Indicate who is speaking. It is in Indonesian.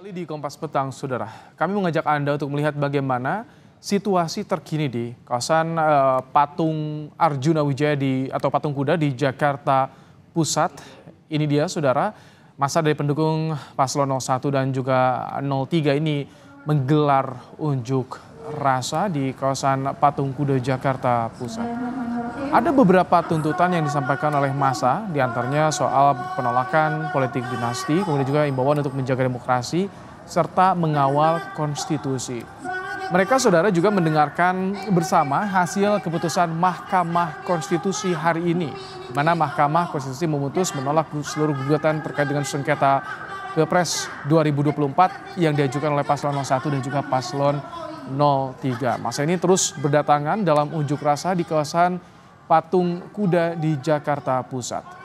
Speaker 1: Kembali di Kompas Petang, Saudara. Kami mengajak Anda untuk melihat bagaimana situasi terkini di kawasan uh, Patung Arjuna Wijaya di, atau Patung Kuda di Jakarta Pusat. Ini dia, Saudara, masa dari pendukung Paslon 01 dan juga 03 ini menggelar unjuk rasa di kawasan Patung Kuda Jakarta Pusat. Ada beberapa tuntutan yang disampaikan oleh massa, diantaranya soal penolakan politik dinasti, kemudian juga imbauan untuk menjaga demokrasi, serta mengawal konstitusi. Mereka saudara juga mendengarkan bersama hasil keputusan Mahkamah Konstitusi hari ini, di mana Mahkamah Konstitusi memutus menolak seluruh gugatan terkait dengan sengketa Pilpres 2024 yang diajukan oleh paslon 01 dan juga paslon 03. Masa ini terus berdatangan dalam unjuk rasa di kawasan Patung Kuda di Jakarta Pusat.